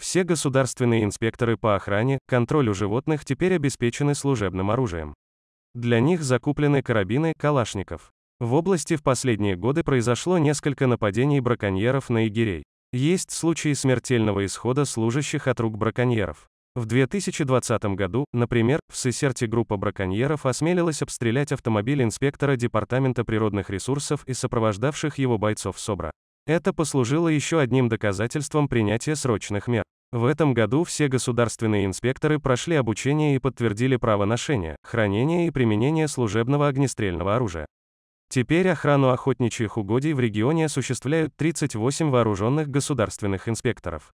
Все государственные инспекторы по охране, контролю животных теперь обеспечены служебным оружием. Для них закуплены карабины калашников. В области в последние годы произошло несколько нападений браконьеров на егерей. Есть случаи смертельного исхода служащих от рук браконьеров. В 2020 году, например, в Сесерте группа браконьеров осмелилась обстрелять автомобиль инспектора Департамента природных ресурсов и сопровождавших его бойцов СОБРа. Это послужило еще одним доказательством принятия срочных мер. В этом году все государственные инспекторы прошли обучение и подтвердили право ношения, хранения и применения служебного огнестрельного оружия. Теперь охрану охотничьих угодий в регионе осуществляют 38 вооруженных государственных инспекторов.